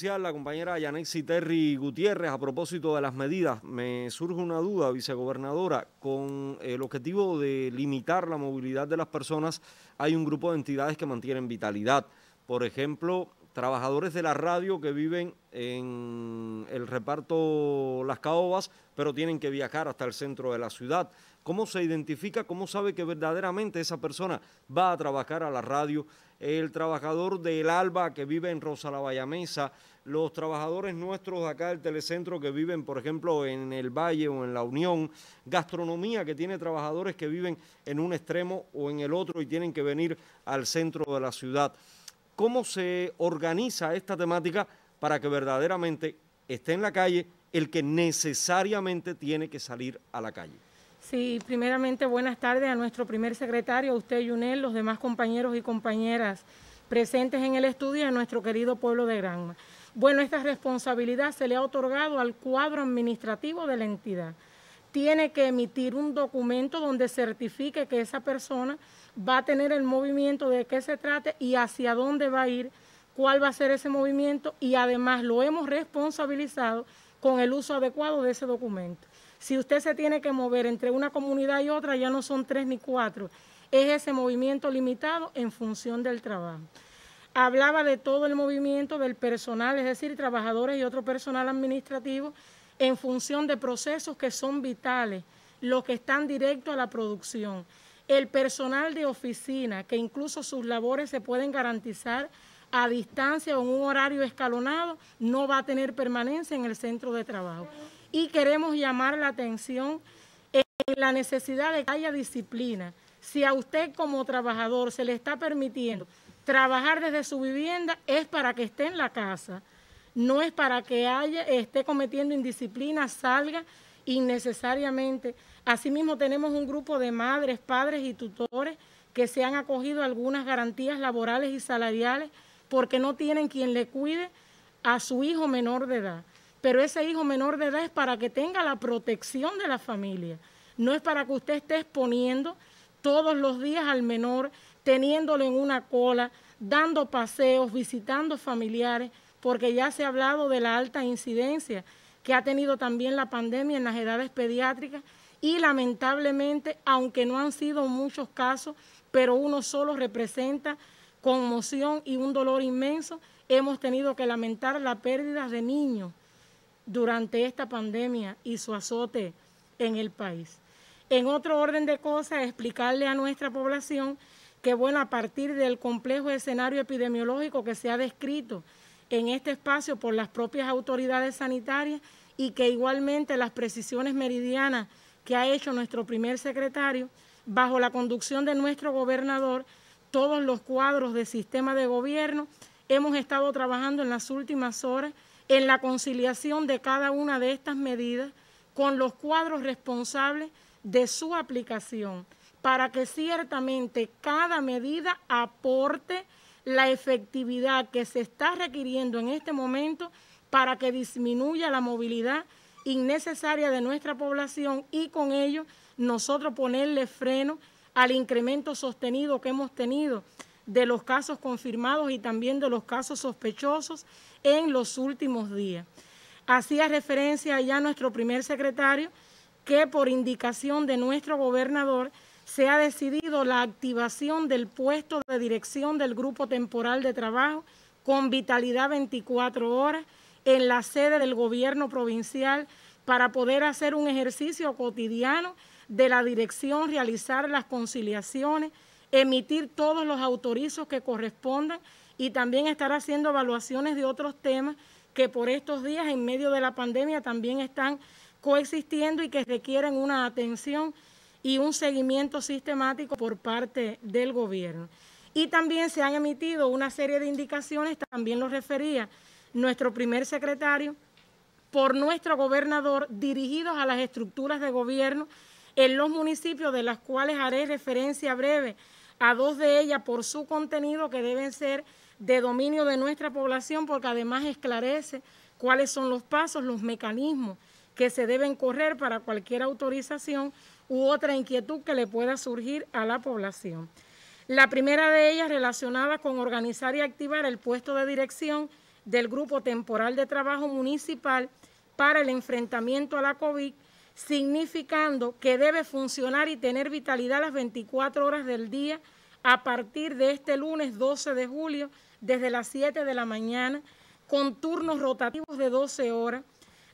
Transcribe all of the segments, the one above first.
la compañera Yanexi Terry Gutiérrez, a propósito de las medidas, me surge una duda, vicegobernadora, con eh, el objetivo de limitar la movilidad de las personas, hay un grupo de entidades que mantienen vitalidad. Por ejemplo, trabajadores de la radio que viven en el reparto Las Caobas, pero tienen que viajar hasta el centro de la ciudad. ¿Cómo se identifica? ¿Cómo sabe que verdaderamente esa persona va a trabajar a la radio? El trabajador del Alba que vive en la Vallamesa. los trabajadores nuestros acá del telecentro que viven, por ejemplo, en el Valle o en la Unión, gastronomía que tiene trabajadores que viven en un extremo o en el otro y tienen que venir al centro de la ciudad cómo se organiza esta temática para que verdaderamente esté en la calle el que necesariamente tiene que salir a la calle. Sí, primeramente buenas tardes a nuestro primer secretario, a usted Yunel, los demás compañeros y compañeras presentes en el estudio y a nuestro querido pueblo de Granma. Bueno, esta responsabilidad se le ha otorgado al cuadro administrativo de la entidad. Tiene que emitir un documento donde certifique que esa persona va a tener el movimiento, de qué se trate y hacia dónde va a ir, cuál va a ser ese movimiento y además lo hemos responsabilizado con el uso adecuado de ese documento. Si usted se tiene que mover entre una comunidad y otra, ya no son tres ni cuatro, es ese movimiento limitado en función del trabajo. Hablaba de todo el movimiento del personal, es decir, trabajadores y otro personal administrativo, en función de procesos que son vitales, los que están directo a la producción el personal de oficina, que incluso sus labores se pueden garantizar a distancia o en un horario escalonado, no va a tener permanencia en el centro de trabajo. Y queremos llamar la atención en la necesidad de que haya disciplina. Si a usted como trabajador se le está permitiendo trabajar desde su vivienda, es para que esté en la casa, no es para que haya, esté cometiendo indisciplina, salga innecesariamente. Asimismo, tenemos un grupo de madres, padres y tutores que se han acogido algunas garantías laborales y salariales porque no tienen quien le cuide a su hijo menor de edad. Pero ese hijo menor de edad es para que tenga la protección de la familia. No es para que usted esté exponiendo todos los días al menor, teniéndolo en una cola, dando paseos, visitando familiares, porque ya se ha hablado de la alta incidencia que ha tenido también la pandemia en las edades pediátricas y lamentablemente, aunque no han sido muchos casos, pero uno solo representa conmoción y un dolor inmenso, hemos tenido que lamentar la pérdida de niños durante esta pandemia y su azote en el país. En otro orden de cosas, explicarle a nuestra población que, bueno, a partir del complejo escenario epidemiológico que se ha descrito en este espacio por las propias autoridades sanitarias y que igualmente las precisiones meridianas que ha hecho nuestro primer secretario, bajo la conducción de nuestro gobernador, todos los cuadros de sistema de gobierno, hemos estado trabajando en las últimas horas en la conciliación de cada una de estas medidas con los cuadros responsables de su aplicación, para que ciertamente cada medida aporte la efectividad que se está requiriendo en este momento para que disminuya la movilidad innecesaria de nuestra población y con ello nosotros ponerle freno al incremento sostenido que hemos tenido de los casos confirmados y también de los casos sospechosos en los últimos días. Hacía referencia ya nuestro primer secretario que por indicación de nuestro gobernador se ha decidido la activación del puesto de dirección del Grupo Temporal de Trabajo con vitalidad 24 horas en la sede del gobierno provincial para poder hacer un ejercicio cotidiano de la dirección, realizar las conciliaciones, emitir todos los autorizos que correspondan y también estar haciendo evaluaciones de otros temas que por estos días en medio de la pandemia también están coexistiendo y que requieren una atención y un seguimiento sistemático por parte del gobierno. Y también se han emitido una serie de indicaciones, también lo refería nuestro primer secretario, por nuestro gobernador, dirigidos a las estructuras de gobierno en los municipios, de las cuales haré referencia breve a dos de ellas por su contenido que deben ser de dominio de nuestra población, porque además esclarece cuáles son los pasos, los mecanismos que se deben correr para cualquier autorización u otra inquietud que le pueda surgir a la población. La primera de ellas relacionada con organizar y activar el puesto de dirección del Grupo Temporal de Trabajo Municipal para el enfrentamiento a la COVID, significando que debe funcionar y tener vitalidad las 24 horas del día a partir de este lunes 12 de julio desde las 7 de la mañana, con turnos rotativos de 12 horas,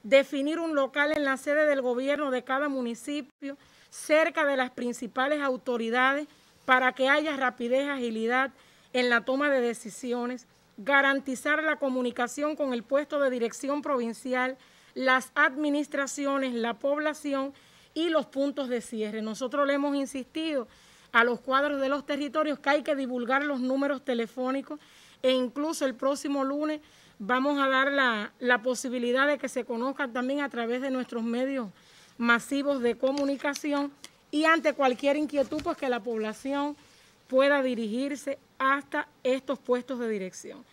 definir un local en la sede del gobierno de cada municipio, cerca de las principales autoridades para que haya rapidez, agilidad en la toma de decisiones, garantizar la comunicación con el puesto de dirección provincial, las administraciones, la población y los puntos de cierre. Nosotros le hemos insistido a los cuadros de los territorios que hay que divulgar los números telefónicos e incluso el próximo lunes vamos a dar la, posibilidad de que se conozcan también a través de nuestros medios masivos de comunicación y ante cualquier inquietud, pues que la población pueda dirigirse hasta estos puestos de dirección.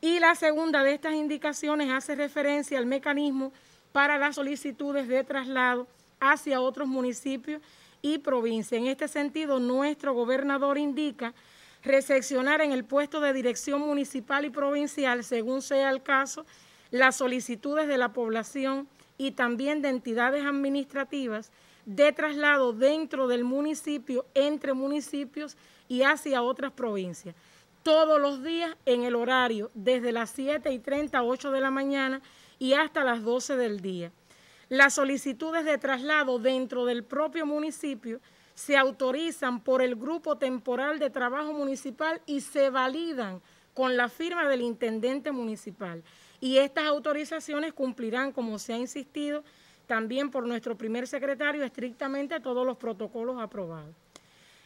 Y la segunda de estas indicaciones hace referencia al mecanismo para las solicitudes de traslado hacia otros municipios y provincias. En este sentido, nuestro gobernador indica recepcionar en el puesto de dirección municipal y provincial, según sea el caso, las solicitudes de la población y también de entidades administrativas de traslado dentro del municipio, entre municipios y hacia otras provincias. Todos los días en el horario, desde las 7 y 30 a 8 de la mañana y hasta las 12 del día. Las solicitudes de traslado dentro del propio municipio se autorizan por el Grupo Temporal de Trabajo Municipal y se validan con la firma del intendente municipal. Y estas autorizaciones cumplirán, como se ha insistido también por nuestro primer secretario, estrictamente todos los protocolos aprobados.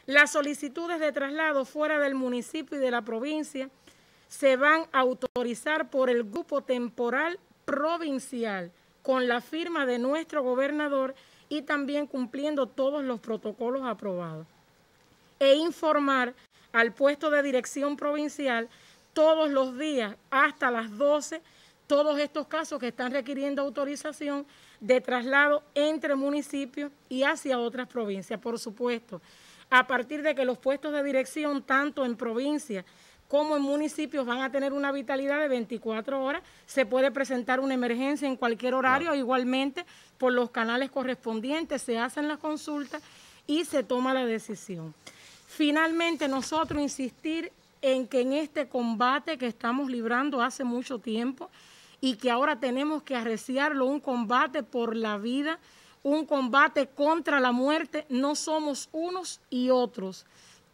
Las solicitudes de traslado fuera del municipio y de la provincia se van a autorizar por el grupo temporal provincial con la firma de nuestro gobernador y también cumpliendo todos los protocolos aprobados. E informar al puesto de dirección provincial todos los días hasta las 12 todos estos casos que están requiriendo autorización de traslado entre municipios y hacia otras provincias, por supuesto, a partir de que los puestos de dirección, tanto en provincias como en municipios, van a tener una vitalidad de 24 horas, se puede presentar una emergencia en cualquier horario, igualmente por los canales correspondientes se hacen las consultas y se toma la decisión. Finalmente, nosotros insistir en que en este combate que estamos librando hace mucho tiempo y que ahora tenemos que arreciarlo, un combate por la vida, un combate contra la muerte, no somos unos y otros.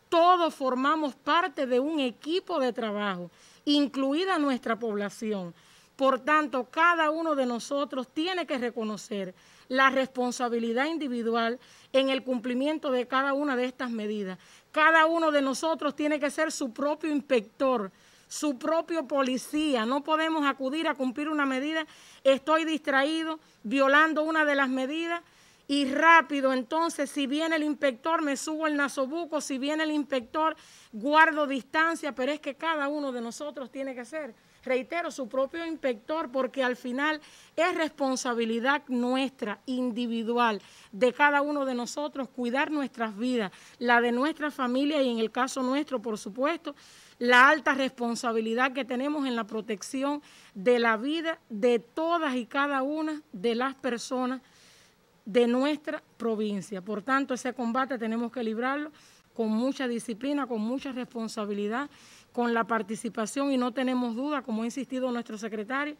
Todos formamos parte de un equipo de trabajo, incluida nuestra población. Por tanto, cada uno de nosotros tiene que reconocer la responsabilidad individual en el cumplimiento de cada una de estas medidas. Cada uno de nosotros tiene que ser su propio inspector, su propio policía. No podemos acudir a cumplir una medida, estoy distraído, violando una de las medidas y rápido. Entonces, si viene el inspector, me subo el nasobuco, si viene el inspector, guardo distancia, pero es que cada uno de nosotros tiene que ser, reitero, su propio inspector, porque al final es responsabilidad nuestra, individual, de cada uno de nosotros, cuidar nuestras vidas, la de nuestra familia y en el caso nuestro, por supuesto, la alta responsabilidad que tenemos en la protección de la vida de todas y cada una de las personas de nuestra provincia. Por tanto, ese combate tenemos que librarlo con mucha disciplina, con mucha responsabilidad, con la participación y no tenemos duda, como ha insistido nuestro secretario,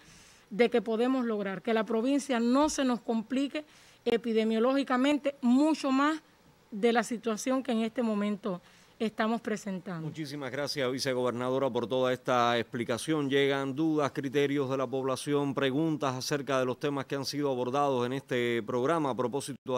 de que podemos lograr que la provincia no se nos complique epidemiológicamente mucho más de la situación que en este momento estamos presentando. Muchísimas gracias, vicegobernadora, por toda esta explicación. Llegan dudas, criterios de la población, preguntas acerca de los temas que han sido abordados en este programa a propósito.